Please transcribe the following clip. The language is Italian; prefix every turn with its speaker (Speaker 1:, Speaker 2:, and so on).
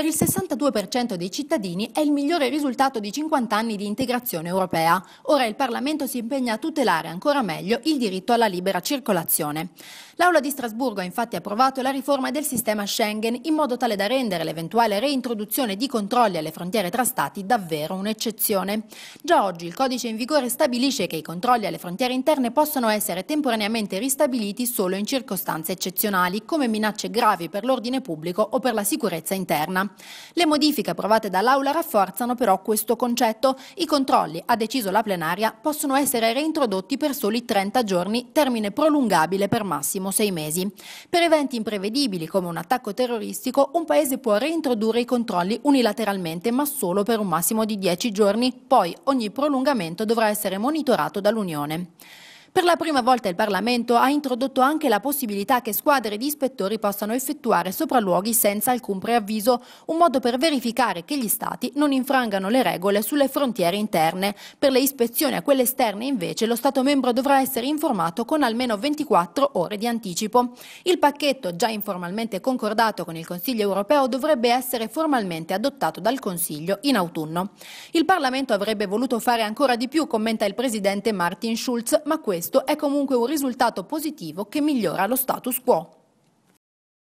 Speaker 1: per il 62% dei cittadini è il migliore risultato di 50 anni di integrazione europea. Ora il Parlamento si impegna a tutelare ancora meglio il diritto alla libera circolazione. L'Aula di Strasburgo ha infatti approvato la riforma del sistema Schengen in modo tale da rendere l'eventuale reintroduzione di controlli alle frontiere tra Stati davvero un'eccezione. Già oggi il codice in vigore stabilisce che i controlli alle frontiere interne possono essere temporaneamente ristabiliti solo in circostanze eccezionali, come minacce gravi per l'ordine pubblico o per la sicurezza interna. Le modifiche approvate dall'Aula rafforzano però questo concetto. I controlli, ha deciso la plenaria, possono essere reintrodotti per soli 30 giorni, termine prolungabile per massimo 6 mesi. Per eventi imprevedibili come un attacco terroristico, un paese può reintrodurre i controlli unilateralmente ma solo per un massimo di 10 giorni, poi ogni prolungamento dovrà essere monitorato dall'Unione. Per la prima volta il Parlamento ha introdotto anche la possibilità che squadre di ispettori possano effettuare sopralluoghi senza alcun preavviso, un modo per verificare che gli Stati non infrangano le regole sulle frontiere interne. Per le ispezioni a quelle esterne invece lo Stato membro dovrà essere informato con almeno 24 ore di anticipo. Il pacchetto, già informalmente concordato con il Consiglio europeo, dovrebbe essere formalmente adottato dal Consiglio in autunno. Il Parlamento avrebbe voluto fare ancora di più, commenta il Presidente Martin Schulz, ma questo questo è comunque un risultato positivo che migliora lo status quo.